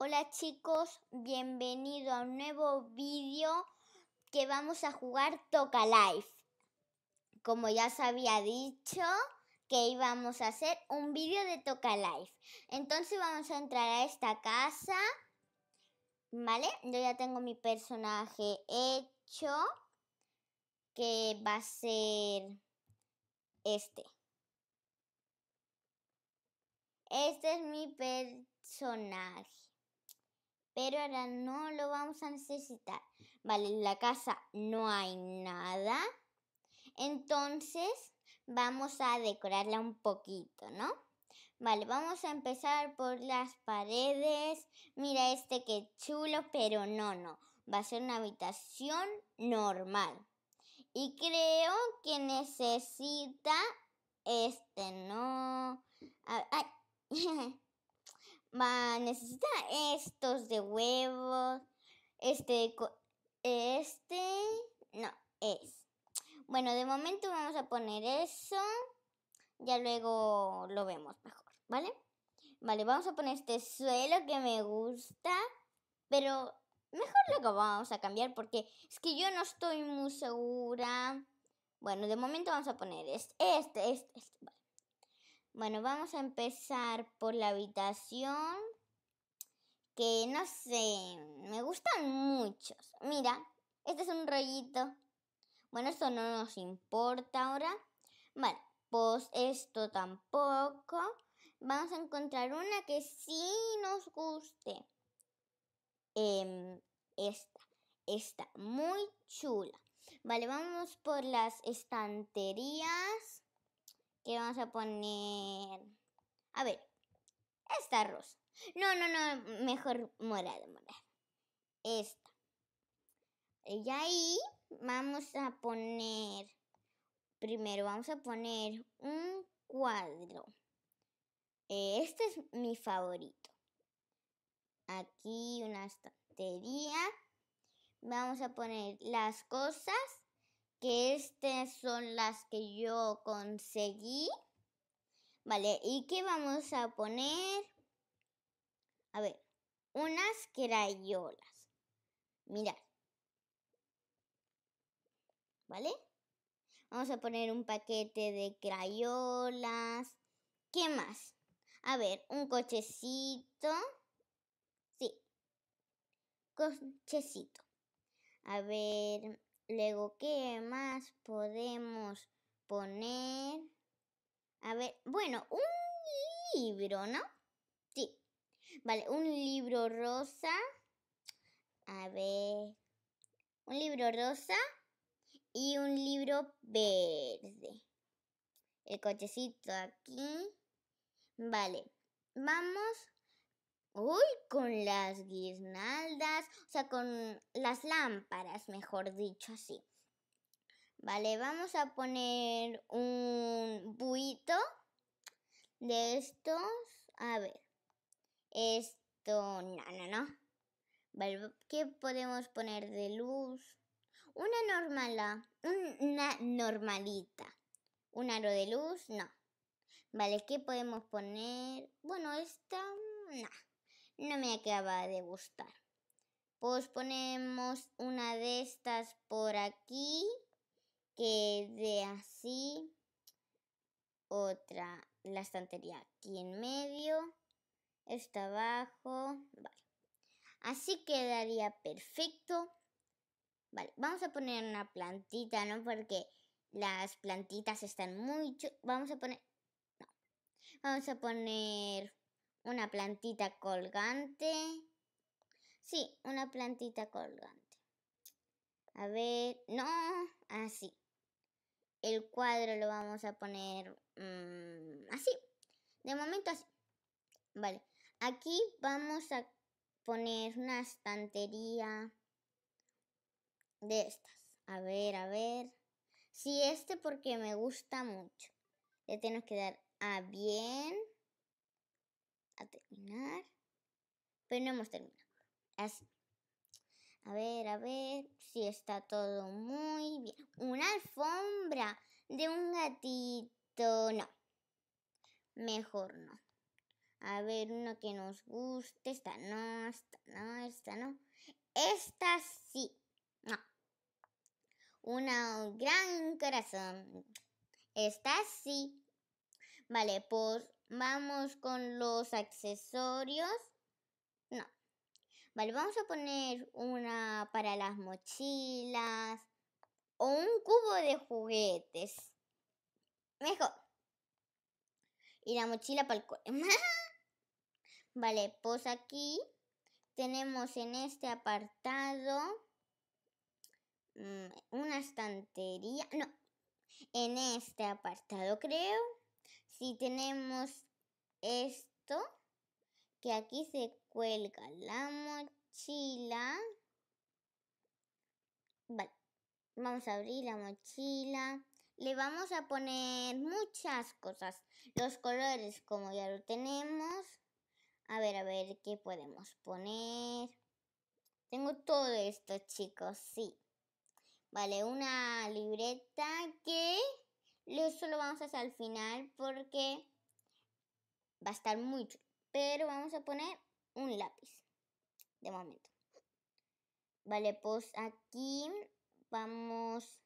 Hola chicos, bienvenido a un nuevo vídeo que vamos a jugar Toca Life. Como ya os había dicho que íbamos a hacer un vídeo de Toca Life. Entonces vamos a entrar a esta casa. ¿Vale? Yo ya tengo mi personaje hecho. Que va a ser este. Este es mi personaje pero ahora no lo vamos a necesitar. Vale, en la casa no hay nada. Entonces vamos a decorarla un poquito, ¿no? Vale, vamos a empezar por las paredes. Mira este que chulo, pero no, no. Va a ser una habitación normal. Y creo que necesita este, ¿no? Ay. Va, necesita estos de huevos. Este, este, no, es. Bueno, de momento vamos a poner eso. Ya luego lo vemos mejor, ¿vale? Vale, vamos a poner este suelo que me gusta, pero mejor luego vamos a cambiar porque es que yo no estoy muy segura. Bueno, de momento vamos a poner este, este, este, este, vale. Bueno, vamos a empezar por la habitación. Que no sé, me gustan muchos. Mira, este es un rollito. Bueno, esto no nos importa ahora. Vale, pues esto tampoco. Vamos a encontrar una que sí nos guste. Em, esta, esta, muy chula. Vale, vamos por las estanterías vamos a poner... A ver, esta rosa. No, no, no, mejor morada, morada. Esta. Y ahí vamos a poner... Primero vamos a poner un cuadro. Eh, este es mi favorito. Aquí una estantería. Vamos a poner las cosas que estas son las que yo conseguí. Vale, ¿y qué vamos a poner? A ver, unas crayolas. Mirad. ¿Vale? Vamos a poner un paquete de crayolas. ¿Qué más? A ver, un cochecito. Sí. Cochecito. A ver, Luego, ¿qué más podemos poner? A ver, bueno, un libro, ¿no? Sí. Vale, un libro rosa. A ver. Un libro rosa y un libro verde. El cochecito aquí. Vale, vamos Uy, con las guirnaldas, o sea, con las lámparas, mejor dicho así. Vale, vamos a poner un buito de estos. A ver, esto, no, no, no. Vale, ¿qué podemos poner de luz? Una normala, una normalita. Un aro de luz, no. Vale, ¿qué podemos poner? Bueno, esta, no no me acaba de gustar. Pues ponemos una de estas por aquí, que de así, otra, la estantería aquí en medio, esta abajo, vale. Así quedaría perfecto. Vale, vamos a poner una plantita, ¿no? Porque las plantitas están muy... Vamos a poner... No. Vamos a poner una plantita colgante. Sí, una plantita colgante. A ver, no, así. El cuadro lo vamos a poner mm, así. De momento así. Vale, aquí vamos a poner una estantería de estas. A ver, a ver. Sí, este porque me gusta mucho. Le tenemos que dar a bien a terminar. Pero no hemos terminado. Así. A ver, a ver si está todo muy bien. Una alfombra de un gatito. No. Mejor no. A ver, una que nos guste. Esta no, esta no, esta no. Esta sí. No. Una gran corazón. Esta sí. Vale, pues... Vamos con los accesorios. No. Vale, vamos a poner una para las mochilas o un cubo de juguetes. Mejor. Y la mochila para el cole. vale, pues aquí tenemos en este apartado mm, una estantería. No, en este apartado creo si tenemos esto, que aquí se cuelga la mochila. Vale, vamos a abrir la mochila. Le vamos a poner muchas cosas. Los colores, como ya lo tenemos. A ver, a ver, ¿qué podemos poner? Tengo todo esto, chicos, sí. Vale, una libreta que eso lo vamos a hacer al final porque va a estar mucho Pero vamos a poner un lápiz de momento. Vale, pues aquí vamos...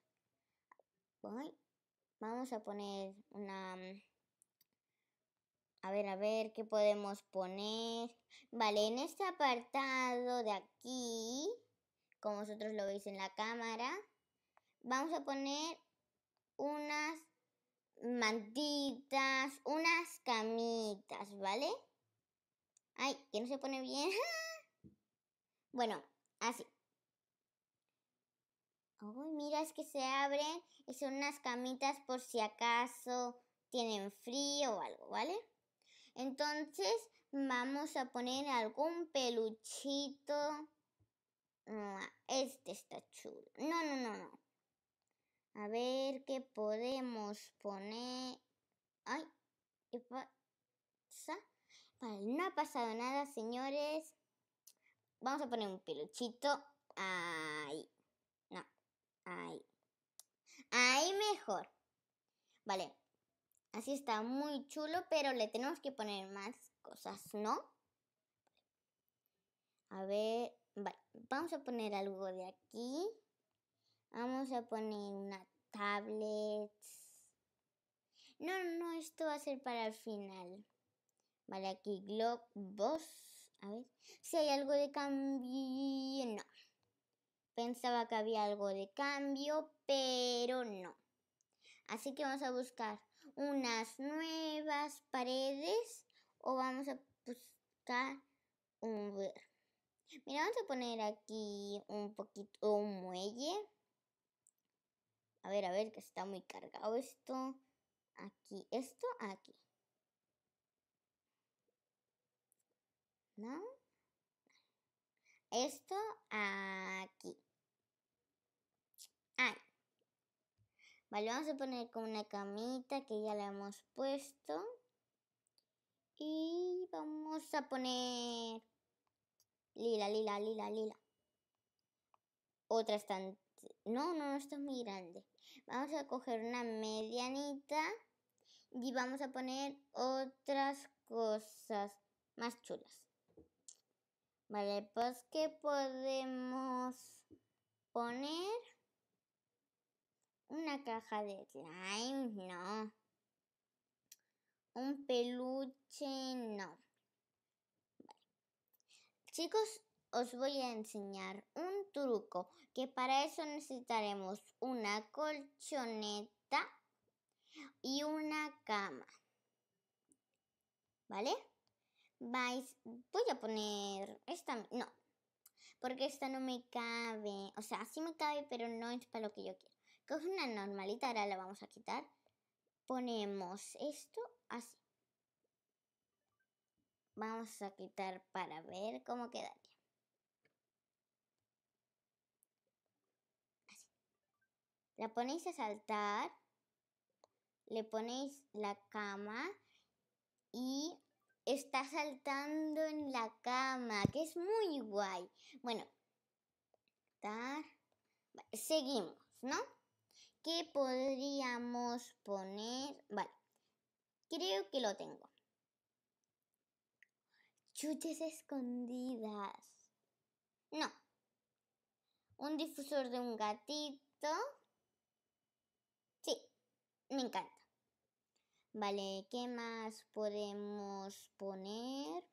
Vamos a poner una... A ver, a ver, ¿qué podemos poner? Vale, en este apartado de aquí, como vosotros lo veis en la cámara, vamos a poner unas mantitas, unas camitas, ¿vale? Ay, que no se pone bien. bueno, así. Uy, mira, es que se abren y son unas camitas por si acaso tienen frío o algo, ¿vale? Entonces vamos a poner algún peluchito. Ah, este está chulo. No, no, no, no. A ver qué podemos poner. ¡Ay! ¿Qué pasa? Vale, no ha pasado nada, señores. Vamos a poner un peluchito. Ahí. No. Ahí. Ahí mejor. Vale. Así está muy chulo, pero le tenemos que poner más cosas, ¿no? A ver. Vale. Vamos a poner algo de aquí. Vamos a poner una tablet. No, no, esto va a ser para el final. Vale, aquí boss. A ver si hay algo de cambio. No. Pensaba que había algo de cambio, pero no. Así que vamos a buscar unas nuevas paredes o vamos a buscar un... Mira, vamos a poner aquí un poquito, un muelle. A ver, a ver, que está muy cargado esto. Aquí, esto, aquí. ¿No? Esto aquí. Ahí. Vale, vamos a poner como una camita que ya la hemos puesto. Y vamos a poner lila, lila, lila, lila. Otra estante. No, no, no, está muy grande. Vamos a coger una medianita y vamos a poner otras cosas más chulas. Vale, pues que podemos poner una caja de slime, no. Un peluche, no. Chicos, os voy a enseñar un truco que para eso necesitaremos una colchoneta y una cama. ¿Vale? Vais, voy a poner esta, no, porque esta no me cabe, o sea, sí me cabe, pero no es para lo que yo quiero. Coge una normalita, ahora la vamos a quitar. Ponemos esto así. Vamos a quitar para ver cómo queda. la ponéis a saltar, le ponéis la cama y está saltando en la cama, que es muy guay. Bueno, seguimos, ¿no? ¿Qué podríamos poner? Vale, creo que lo tengo. Chuches escondidas. No. Un difusor de un gatito. Me encanta. Vale, ¿qué más podemos poner?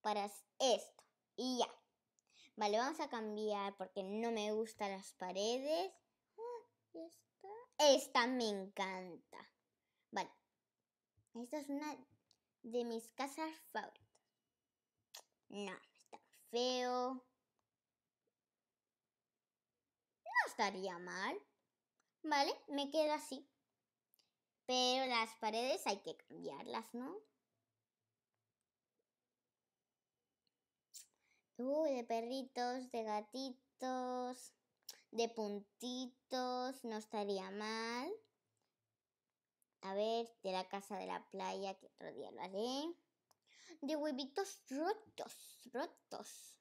Para esto. Y ya. Vale, vamos a cambiar porque no me gustan las paredes. Ah, Esta. me encanta. Vale. Esta es una de mis casas favoritas. No, está feo. No estaría mal. Vale, me quedo así. Pero las paredes hay que cambiarlas, ¿no? Uy, de perritos, de gatitos, de puntitos, no estaría mal. A ver, de la casa de la playa, que otro día lo haré. De huevitos rotos, rotos.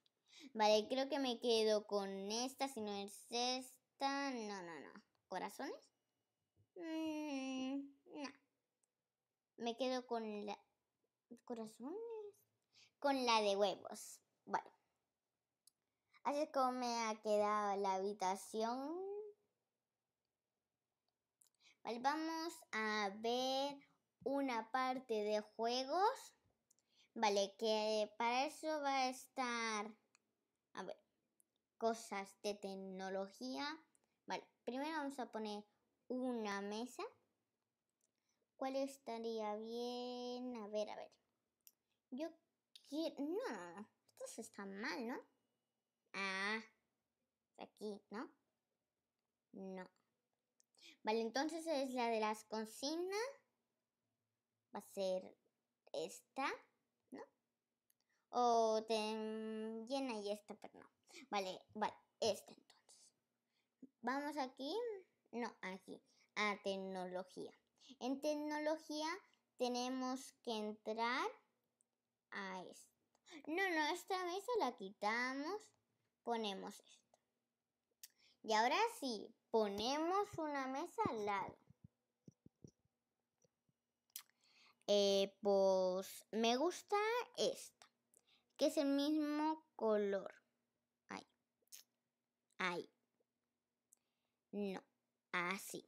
Vale, creo que me quedo con esta, si no es esta. No, no, no corazones? Mm, no. Me quedo con la... ¿Corazones? Con la de huevos. Vale. Así es como me ha quedado la habitación. Vale, vamos a ver una parte de juegos. Vale, que para eso va a estar... A ver, cosas de tecnología primero vamos a poner una mesa. ¿Cuál estaría bien? A ver, a ver. Yo quiero... No, no, Esto está mal, ¿no? Ah. Aquí, ¿no? No. Vale, entonces es la de las consignas. Va a ser esta, ¿no? O te llena y esta, pero no. Vale, vale, esta. Vamos aquí, no, aquí, a tecnología. En tecnología tenemos que entrar a esto. No, no, esta mesa la quitamos, ponemos esto. Y ahora sí, ponemos una mesa al lado. Eh, pues me gusta esta, que es el mismo color. Ahí. Ahí. No, así.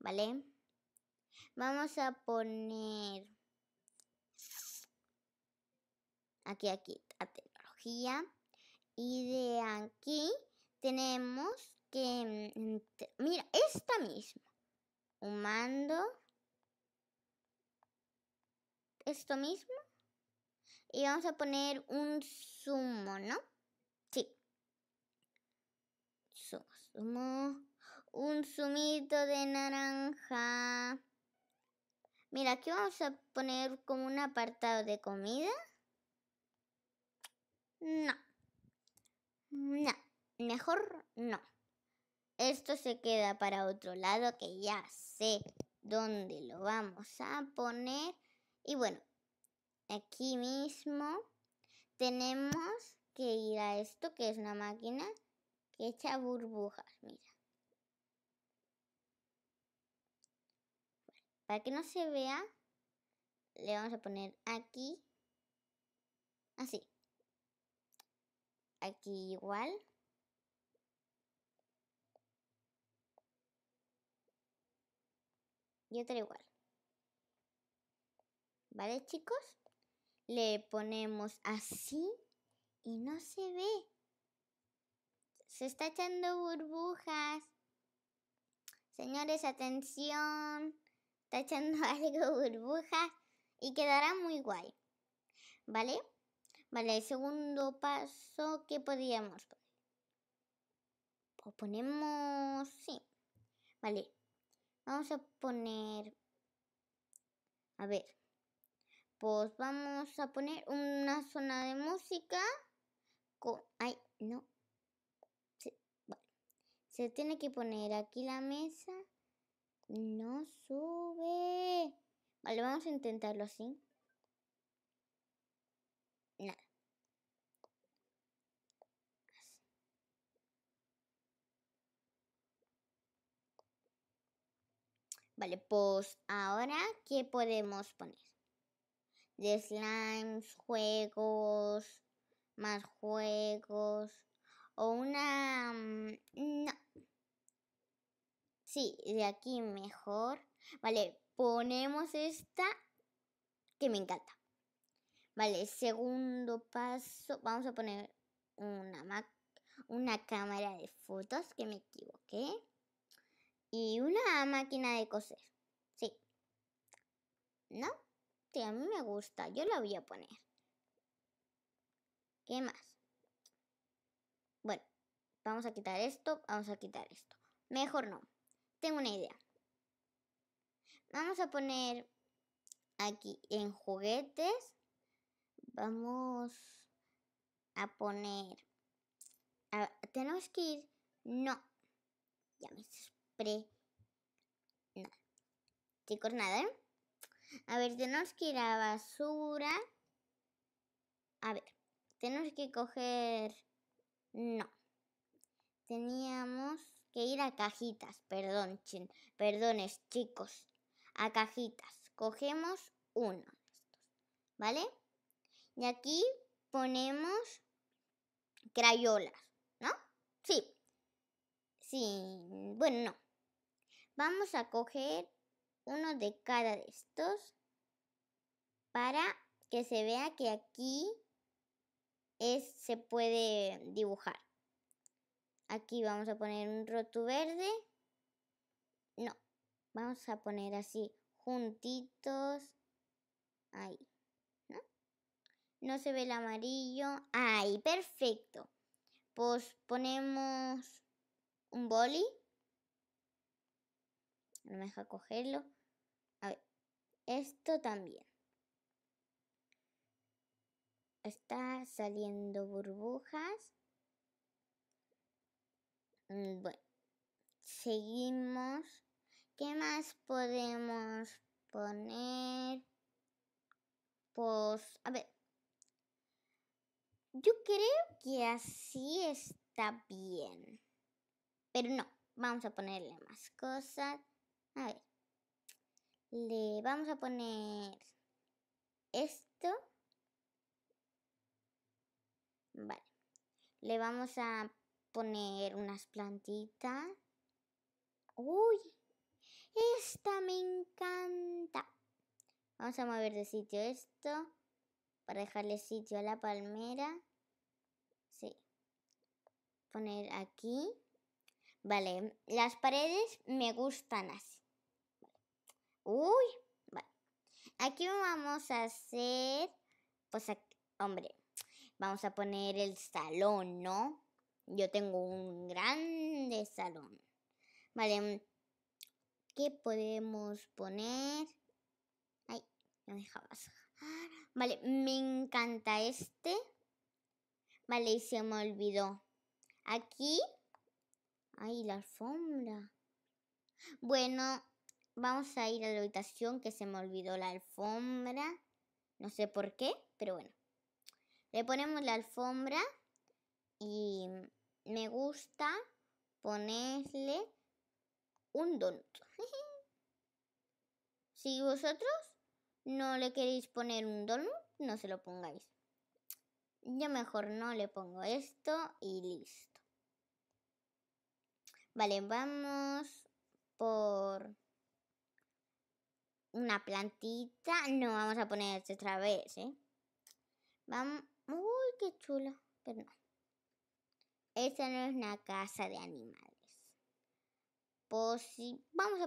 ¿Vale? Vamos a poner aquí, aquí, a tecnología. Y de aquí tenemos que, mm, mira, esta misma. Un mando. Esto mismo. Y vamos a poner un sumo, ¿no? un zumito de naranja. Mira, aquí vamos a poner como un apartado de comida. No. No. Mejor no. Esto se queda para otro lado que ya sé dónde lo vamos a poner. Y bueno, aquí mismo tenemos que ir a esto que es una máquina que echa burbujas, mira. para que no se vea, le vamos a poner aquí, así. Aquí igual. Y otra igual. ¿Vale, chicos? Le ponemos así y no se ve. Se está echando burbujas. Señores, atención. Está echando algo burbujas y quedará muy guay. ¿Vale? Vale, el segundo paso que podríamos poner. Pues ponemos... Sí. Vale. Vamos a poner... A ver. Pues vamos a poner una zona de música con... Ay, no. Se tiene que poner aquí la mesa. No sube. Vale, vamos a intentarlo así. Nada. Vale, pues ahora, ¿qué podemos poner? De slimes, juegos, más juegos o una... Mm, no. Sí, de aquí mejor. Vale, ponemos esta que me encanta. Vale, segundo paso, vamos a poner una, una cámara de fotos, que me equivoqué. Y una máquina de coser. Sí. ¿No? Sí, a mí me gusta, yo la voy a poner. ¿Qué más? Vamos a quitar esto, vamos a quitar esto. Mejor no. Tengo una idea. Vamos a poner aquí en juguetes. Vamos a poner... tenemos que ir... No. Ya me pre... No. Chicos, nada, ¿eh? A ver, tenemos que ir a basura. A ver, tenemos que coger... No teníamos que ir a cajitas, perdón, perdones chicos, a cajitas. Cogemos uno ¿vale? Y aquí ponemos crayolas, ¿no? Sí. Sí, bueno, no. Vamos a coger uno de cada de estos para que se vea que aquí es, se puede dibujar. Aquí vamos a poner un roto verde. No, vamos a poner así, juntitos. Ahí, ¿no? se ve el amarillo. Ahí, perfecto. Pues ponemos un boli. No me deja cogerlo. A ver, esto también. Está saliendo burbujas. Mm, bueno, seguimos. ¿Qué más podemos poner? Pues, a ver. Yo creo que así está bien. Pero no, vamos a ponerle más cosas. A ver. Le vamos a poner esto. Vale. Le vamos a poner unas plantitas. ¡Uy! Esta me encanta. Vamos a mover de sitio esto para dejarle sitio a la palmera. Sí. Poner aquí. Vale, las paredes me gustan así. Uy, vale. Aquí vamos a hacer, pues, aquí, hombre, vamos a poner el salón, ¿no? Yo tengo un grande salón. Vale, ¿qué podemos poner? Ay, no dejaba. Vale, me encanta este. Vale, y se me olvidó. Aquí. Ay, la alfombra. Bueno, vamos a ir a la habitación que se me olvidó la alfombra. No sé por qué, pero bueno. Le ponemos la alfombra y me gusta ponerle un donut. si vosotros no le queréis poner un donut, no se lo pongáis. Yo mejor no le pongo esto y listo. Vale, vamos por una plantita. No vamos a poner otra vez, ¿eh? Vamos... Uy, qué chula. Pero esta no es una casa de animales. Pues vamos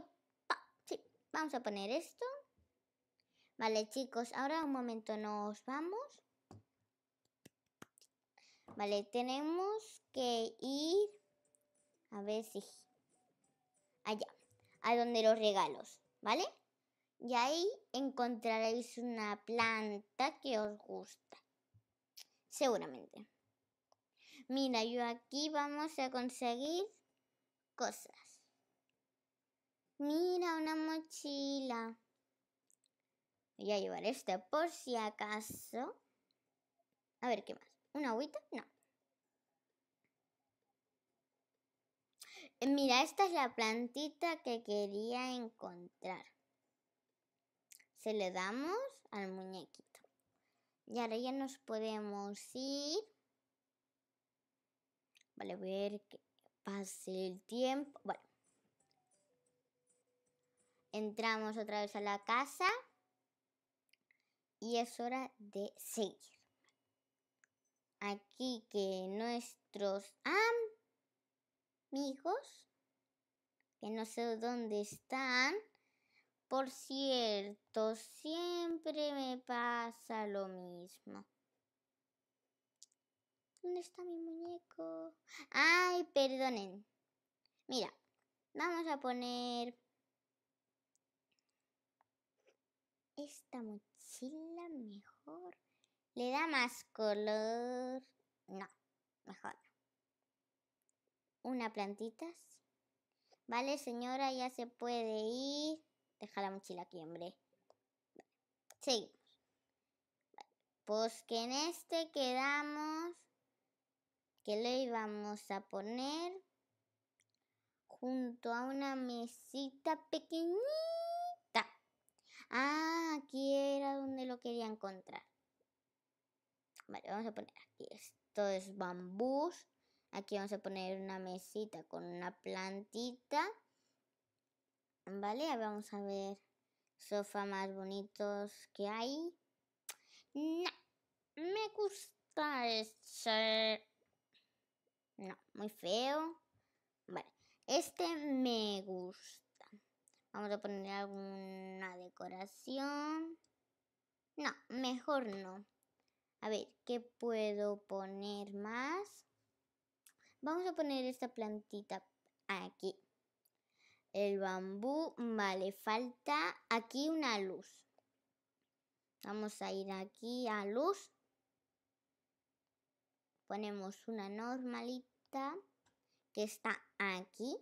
a... Sí, vamos a poner esto. Vale, chicos, ahora un momento nos vamos. Vale, tenemos que ir... A ver si... Allá, a donde los regalos, ¿vale? Y ahí encontraréis una planta que os gusta. Seguramente mira, yo aquí vamos a conseguir cosas. Mira, una mochila. Voy a llevar este por si acaso. A ver, ¿qué más? ¿Una agüita? No. Mira, esta es la plantita que quería encontrar. Se le damos al muñequito. Y ahora ya nos podemos ir. Vale, a ver que pase el tiempo. Bueno. Entramos otra vez a la casa. Y es hora de seguir. Aquí que nuestros amigos, que no sé dónde están, por cierto, siempre me pasa lo mismo. ¿Dónde está mi muñeco? Ay, perdonen. Mira, vamos a poner esta mochila mejor. Le da más color. No, mejor Una plantita. Vale, señora, ya se puede ir. Deja la mochila aquí, hombre. Seguimos. Pues que en este quedamos que le íbamos a poner junto a una mesita pequeñita. Ah, aquí era donde lo quería encontrar. Vale, vamos a poner aquí. Esto es bambú. Aquí vamos a poner una mesita con una plantita. Vale, vamos a ver sofá más bonitos que hay. No, me gusta este. No, muy feo. Vale, este me gusta. Vamos a poner alguna decoración. No, mejor no. A ver, ¿qué puedo poner más? Vamos a poner esta plantita aquí. El bambú, vale, falta aquí una luz. Vamos a ir aquí a luz. Ponemos una normalita que está aquí.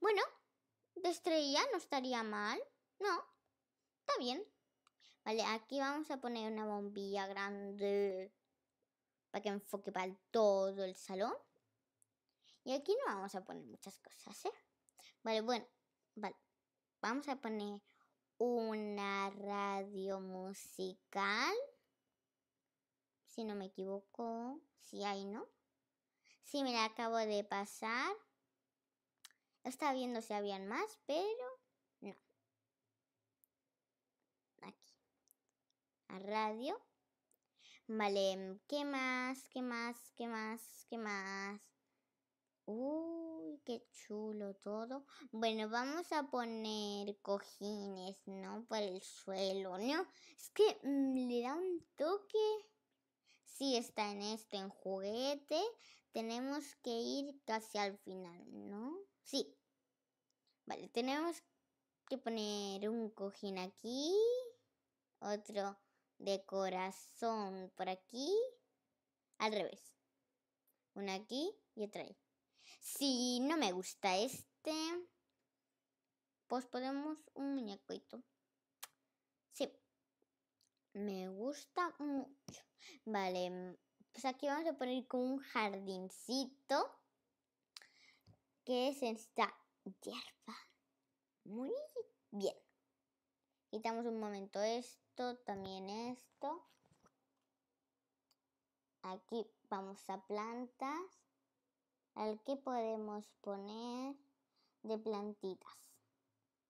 Bueno, de estrella no estaría mal. No, está bien. Vale, aquí vamos a poner una bombilla grande para que enfoque para todo el salón. Y aquí no vamos a poner muchas cosas, ¿eh? Vale, bueno, vale. Vamos a poner una radio musical. Si no me equivoco, si hay, ¿no? Sí, me la acabo de pasar. Estaba viendo si habían más, pero no. Aquí. A radio. Vale, ¿qué más? ¿Qué más? ¿Qué más? ¿Qué más? Uy, qué chulo todo. Bueno, vamos a poner cojines, ¿no? Por el suelo, ¿no? Es que mm, le da un toque. Sí, está en este en juguete tenemos que ir casi al final, ¿no? Sí. Vale, tenemos que poner un cojín aquí, otro de corazón por aquí, al revés. Una aquí y otra ahí. Si no me gusta este, pues podemos un muñecoito. Sí. Me gusta mucho. Vale, pues aquí vamos a poner como un jardincito que es esta hierba. Muy bien. Quitamos un momento esto, también esto. Aquí vamos a plantas. Al que podemos poner de plantitas.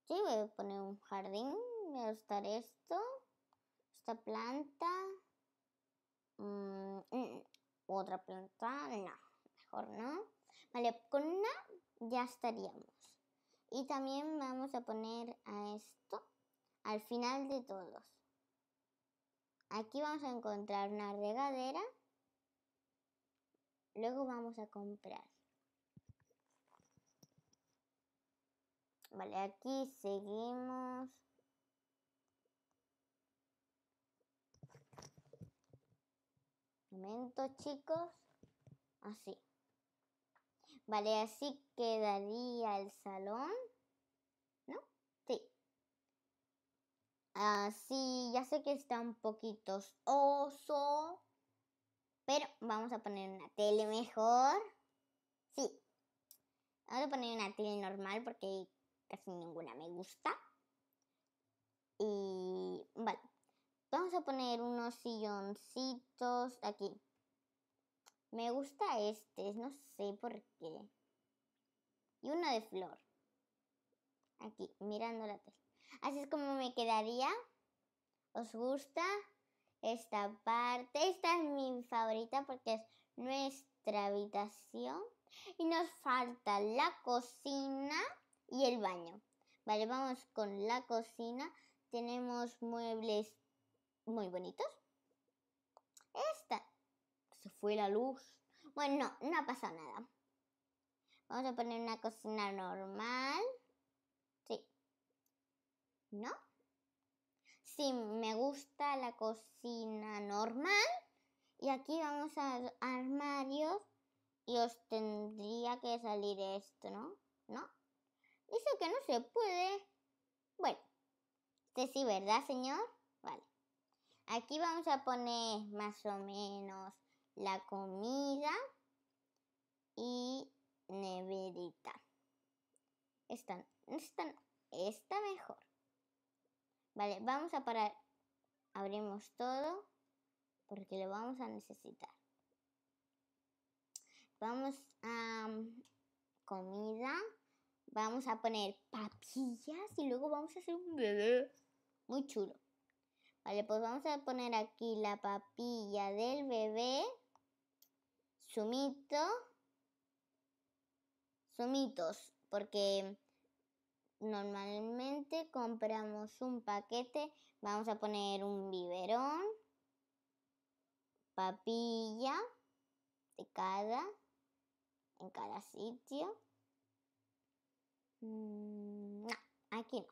Sí, voy a poner un jardín. Voy a usar esto. Esta planta. Mm, mm, otra planta, no, mejor no. Vale, con una ya estaríamos. Y también vamos a poner a esto al final de todos. Aquí vamos a encontrar una regadera. Luego vamos a comprar. Vale, aquí seguimos. Momento, chicos. Así. Vale, así quedaría el salón. ¿No? Sí. Así, ya sé que está un poquito oso. Pero vamos a poner una tele mejor. Sí. Vamos a poner una tele normal porque casi ninguna me gusta. Y vale. Vamos a poner unos silloncitos aquí. Me gusta este, no sé por qué. Y uno de flor. Aquí, mirando la tele. Así es como me quedaría. ¿Os gusta esta parte? Esta es mi favorita porque es nuestra habitación. Y nos falta la cocina y el baño. Vale, vamos con la cocina. Tenemos muebles muy bonitos. Esta. Se fue la luz. Bueno, no, no ha pasado nada. Vamos a poner una cocina normal. Sí. ¿No? Sí, me gusta la cocina normal. Y aquí vamos a armarios y os tendría que salir esto, ¿no? ¿No? Dice que no se puede. Bueno, este sí, ¿verdad, señor? Aquí vamos a poner más o menos la comida y neverita. Esta, esta, esta mejor. Vale, vamos a parar. Abrimos todo porque lo vamos a necesitar. Vamos a mm, comida. Vamos a poner papillas y luego vamos a hacer un bebé muy chulo. Vale, pues vamos a poner aquí la papilla del bebé. Sumito. Sumitos, porque normalmente compramos un paquete. Vamos a poner un biberón. Papilla de cada en cada sitio. Mm, no, aquí no.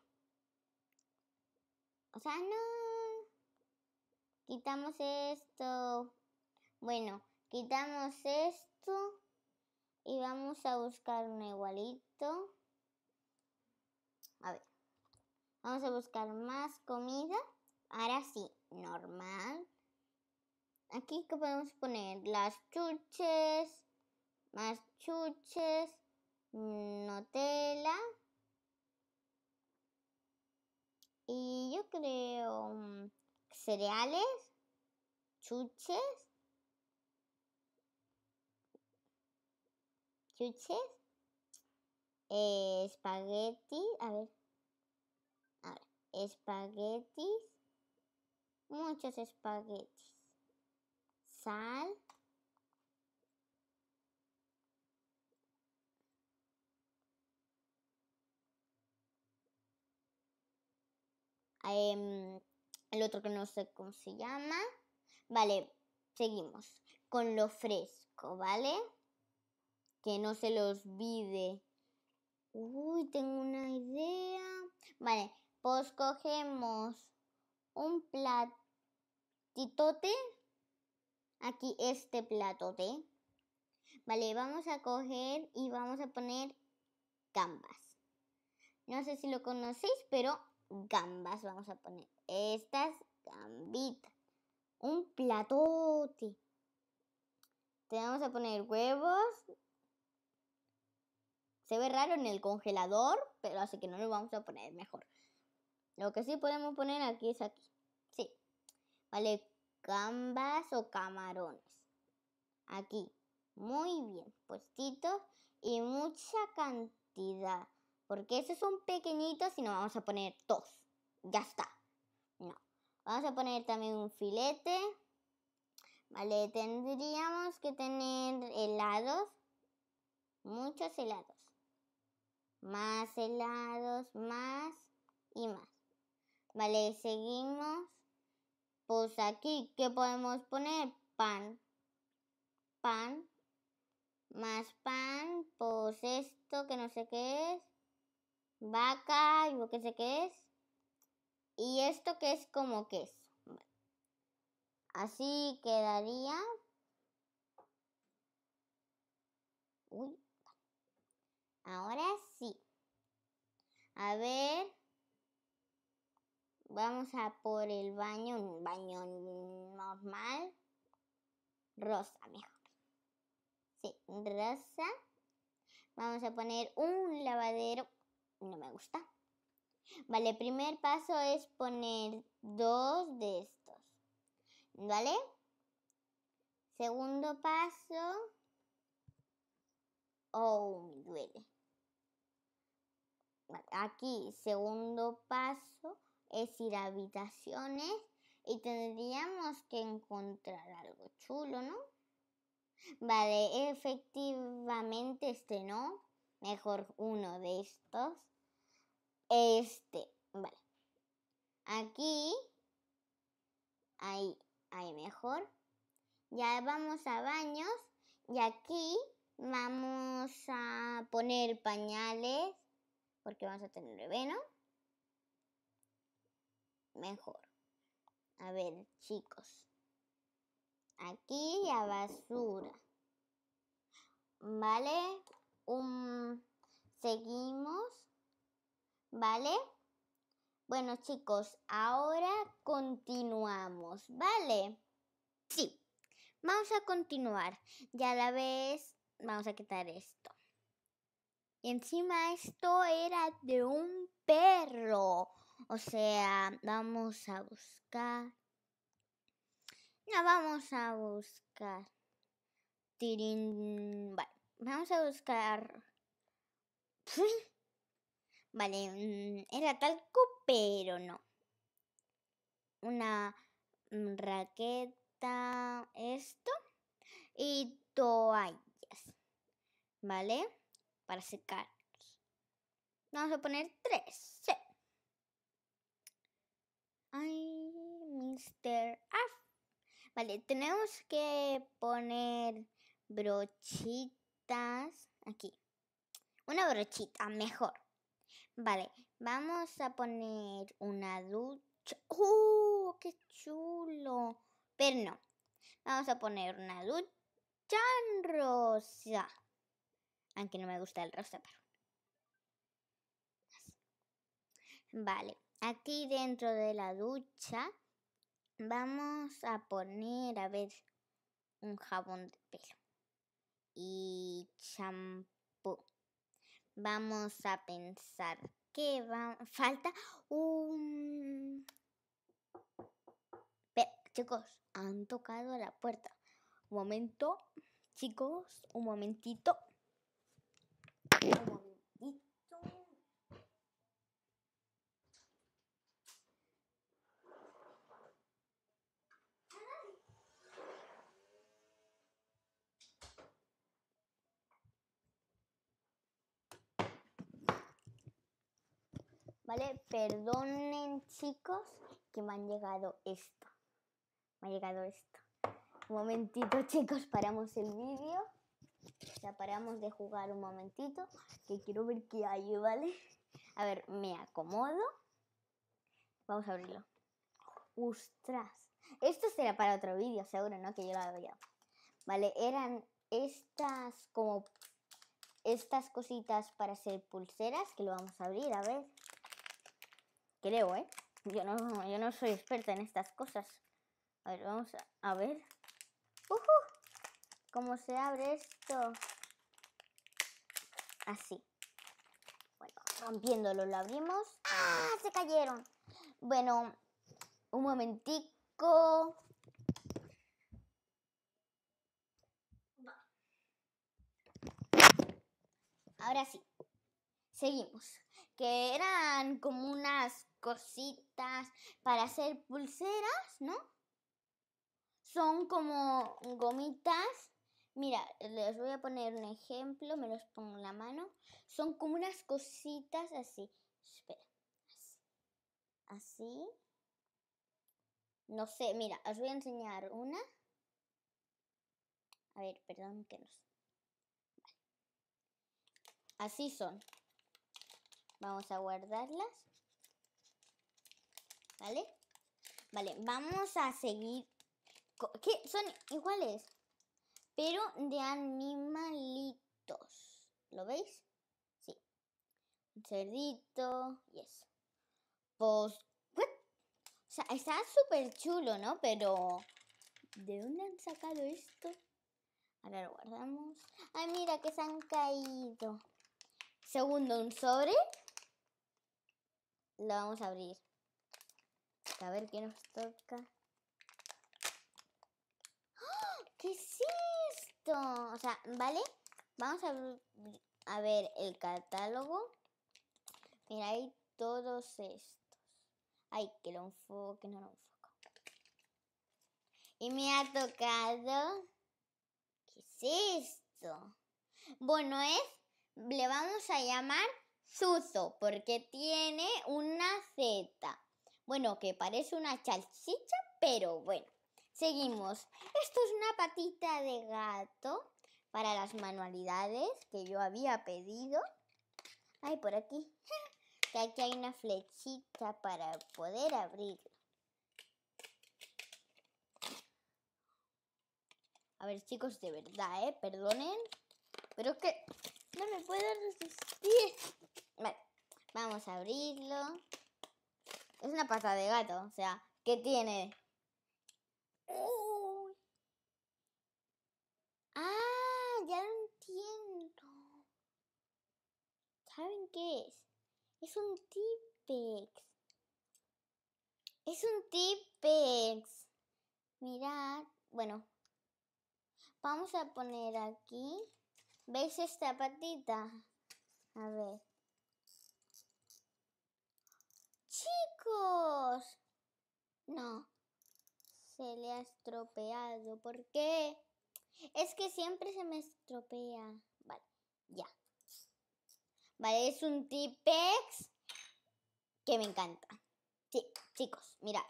O sea, no, Quitamos esto. Bueno, quitamos esto y vamos a buscar un igualito. A ver, vamos a buscar más comida. Ahora sí, normal. Aquí que podemos poner las chuches, más chuches, Nutella. Y yo creo mm, cereales, chuches, chuches, eh, espaguetis, a ver, a espaguetis, muchos espaguetis, sal, em, el otro que no sé cómo se llama. Vale, seguimos con lo fresco, ¿vale? Que no se los vide. Uy, tengo una idea. Vale, pues cogemos un platitote. Aquí este platote. Vale, vamos a coger y vamos a poner gambas. No sé si lo conocéis, pero gambas, vamos a poner estas gambitas. Un platote. Te vamos a poner huevos. Se ve raro en el congelador, pero así que no lo vamos a poner mejor. Lo que sí podemos poner aquí es aquí. Sí. Vale, gambas o camarones. Aquí. Muy bien, puestitos y mucha cantidad. Porque esos son pequeñitos y no vamos a poner dos. Ya está. No. Vamos a poner también un filete. Vale, tendríamos que tener helados. Muchos helados. Más helados, más y más. Vale, seguimos. Pues aquí, ¿qué podemos poner? Pan. Pan. Más pan. Pues esto que no sé qué es vaca, yo qué sé qué es. Y esto que es como queso. Así quedaría. Uy. Ahora sí. A ver. Vamos a por el baño, un baño normal. Rosa, mejor. Sí, rosa. Vamos a poner un lavadero no me gusta. Vale, primer paso es poner dos de estos. ¿Vale? Segundo paso. Oh, me duele. aquí, segundo paso es ir a habitaciones y tendríamos que encontrar algo chulo, ¿no? Vale, efectivamente este no, mejor uno de estos. Este, vale. Aquí ahí, ahí mejor. Ya vamos a baños y aquí vamos a poner pañales porque vamos a tener bebé, Mejor. A ver, chicos. Aquí a basura. ¿Vale? um, seguimos, ¿vale? Bueno chicos, ahora continuamos, ¿vale? Sí, vamos a continuar. Ya la vez, vamos a quitar esto. Y encima esto era de un perro. O sea, vamos a buscar. No, vamos a buscar. Tirin. Vale. Vamos a buscar. Vale, mm, era talco, pero no. Una mm, raqueta, esto. Y toallas. ¿Vale? Para secar. Vamos a poner tres. Ay, Mr. Aff. Vale, tenemos que poner brochitas aquí. Una brochita, mejor. Vale, vamos a poner una ducha. ¡Uh! qué chulo! Pero no, vamos a poner una ducha rosa. Aunque no me gusta el rosa, pero... Vale, aquí dentro de la ducha vamos a poner, a ver, un jabón de pelo y champú. Vamos a pensar que va, falta un... chicos, han tocado la puerta. Un momento, chicos, un momentito. Un ¿Vale? Perdonen, chicos, que me han llegado esto. Me ha llegado esto. Un momentito, chicos, paramos el vídeo. O sea, paramos de jugar un momentito, que quiero ver qué hay, ¿vale? A ver, me acomodo. Vamos a abrirlo. ¡Ostras! Esto será para otro vídeo, seguro, ¿no? Que yo lo había. Vale, eran estas como... Estas cositas para hacer pulseras, que lo vamos a abrir, a ver. Creo, ¿eh? Yo no, yo no soy experta en estas cosas. A ver, vamos a, ver. ¡Uh! ¿Cómo se abre esto? Así. Bueno, rompiéndolo lo abrimos. ¡Ah! Se cayeron. Bueno, un momentico. Ahora sí. Seguimos. Que eran como unas cositas para hacer pulseras, ¿no? Son como gomitas. Mira, les voy a poner un ejemplo, me los pongo en la mano. Son como unas cositas así. Espera. Así. No sé, mira, os voy a enseñar una. A ver, perdón que no sé. Así son. Vamos a guardarlas. ¿Vale? Vale, vamos a seguir. ¿Qué? son iguales, pero de animalitos. ¿Lo veis? Sí. Un cerdito y eso. Pues. O sea, está súper chulo, ¿no? Pero. ¿De dónde han sacado esto? Ahora lo guardamos. ¡Ay, mira que se han caído! Segundo, un sobre. Lo vamos a abrir. A ver qué nos toca. ¡Ah! ¿Qué es esto? O sea, ¿vale? Vamos a, ver el catálogo. Mira, hay todos estos. Ay, que lo enfoco, que no lo enfoco. Y me ha tocado... ¿Qué es esto? Bueno, es... Le vamos a llamar Suzo, porque tiene una Z. Bueno, que parece una chalchicha, pero bueno. Seguimos. Esto es una patita de gato para las manualidades que yo había pedido. Ay, por aquí. Que aquí hay una flechita para poder abrirlo. A ver, chicos, de verdad, ¿eh? Perdonen. Pero es que no me puedo resistir. Vale, vamos a abrirlo. Es una pata de gato, o sea, ¿qué tiene? ¡Ah! Ya lo entiendo. ¿Saben qué es? Es un Tipex. Es un Tipex. Mirad, bueno. Vamos a poner aquí. ¿Veis esta patita? A ver. chicos. No, se le ha estropeado. ¿Por qué? Es que siempre se me estropea. Vale, ya. Vale, es un Tipex que me encanta. Sí, chicos, mirad.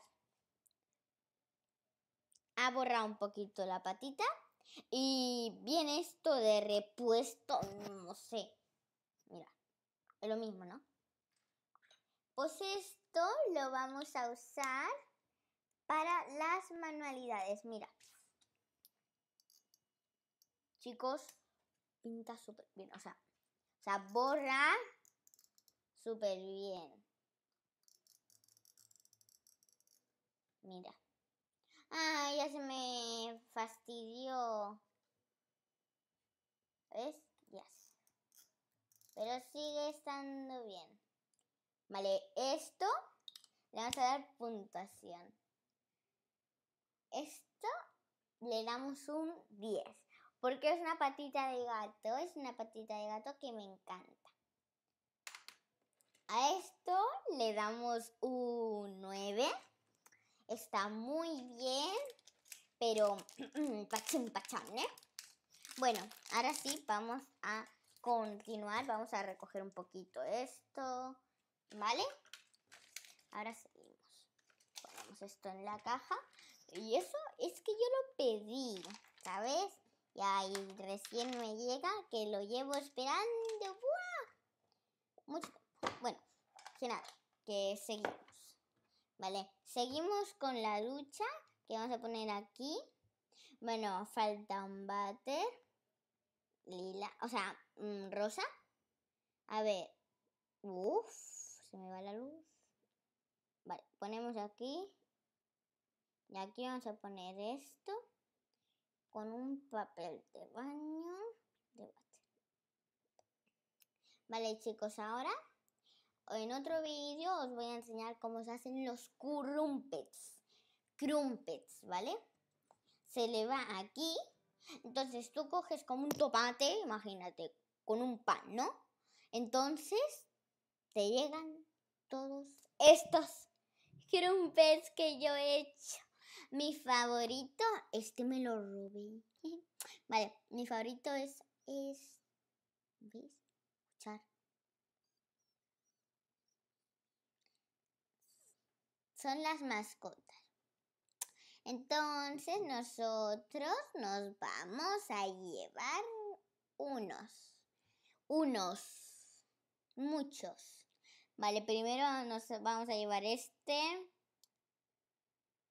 Ha borrado un poquito la patita. Y viene esto de repuesto, no sé. Mira, es lo mismo, ¿no? Pues esto lo vamos a usar para las manualidades. Mira. Chicos, pinta súper bien. O sea, borra súper bien. Mira. Ah, ya se me fastidió. ¿Ves? Ya. Pero sigue estando bien. Vale, esto le vamos a dar puntuación. Esto le damos un 10. Porque es una patita de gato. Es una patita de gato que me encanta. A esto le damos un 9. Está muy bien. Pero pachín pachán, ¿eh? Bueno, ahora sí vamos a continuar. Vamos a recoger un poquito esto. ¿Vale? Ahora seguimos. Ponemos esto en la caja. Y eso es que yo lo pedí, ¿sabes? Y ahí recién me llega que lo llevo esperando. ¡Buah! Mucho Bueno, que nada, que seguimos. Vale, seguimos con la ducha que vamos a poner aquí. Bueno, falta un bater Lila, o sea, mm, rosa. A ver. Uff se me va la luz. Vale, ponemos aquí. Y aquí vamos a poner esto con un papel de baño. Vale chicos, ahora en otro vídeo os voy a enseñar cómo se hacen los crumpets. Crumpets, ¿vale? Se le va aquí. Entonces tú coges como un tomate, imagínate, con un pan, ¿no? Entonces te llegan todos estos un pez que yo he hecho. Mi favorito, este me lo robé. Vale, mi favorito es, es este, ¿ves? Escuchar. Son las mascotas. Entonces nosotros nos vamos a llevar unos, unos, muchos Vale, primero nos vamos a llevar este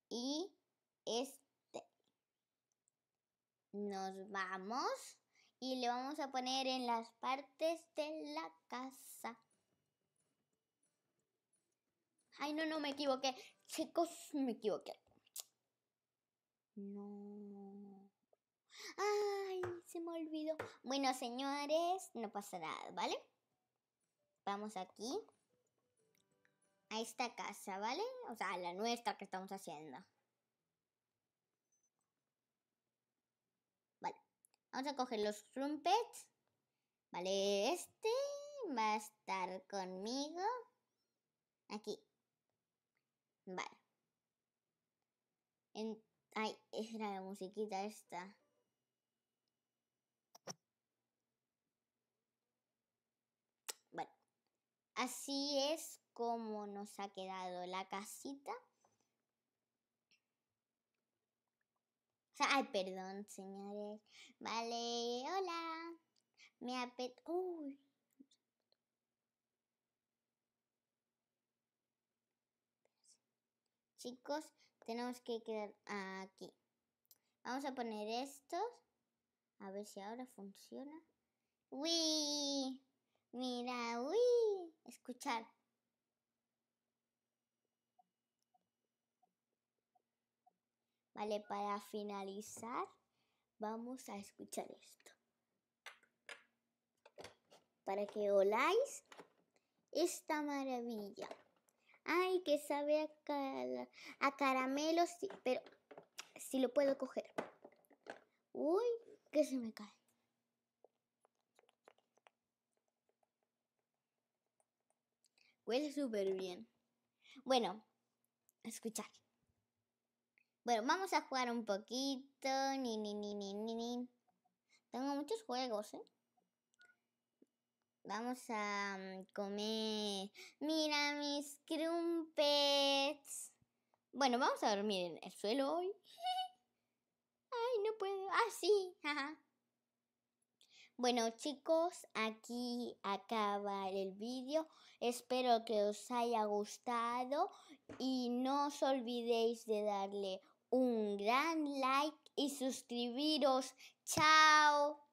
y este. Nos vamos y le vamos a poner en las partes de la casa. Ay, no, no, me equivoqué. Chicos, me equivoqué. No. Ay, se me olvidó. Bueno, señores, no pasa nada, ¿vale? Vamos aquí a esta casa, ¿vale? O sea, a la nuestra que estamos haciendo. Vale. Vamos a coger los trumpets. Vale, este va a estar conmigo. Aquí. Vale. En... Ay, es la musiquita esta. Bueno. Así es cómo nos ha quedado la casita. Ay, perdón, señores. Vale, hola. Me apetece... Uy. Chicos, tenemos que quedar aquí. Vamos a poner estos. A ver si ahora funciona. ¡Uy! Mira, uy. Escuchar. Vale, para finalizar, vamos a escuchar esto. Para que oláis esta maravilla. Ay, que sabe a, caramelo, sí, pero si lo puedo coger. Uy, que se me cae. Huele súper bien. Bueno, escuchar. Bueno, vamos a jugar un poquito. Ni, ni, ni, ni, Tengo muchos juegos, ¿eh? Vamos a mm, comer. Mira mis crumpets. Bueno, vamos a dormir en el suelo hoy. Ay, no puedo. Ah, sí. Bueno chicos, aquí acaba el vídeo. Espero que os haya gustado y no os olvidéis de darle un gran like y suscribiros. Chao.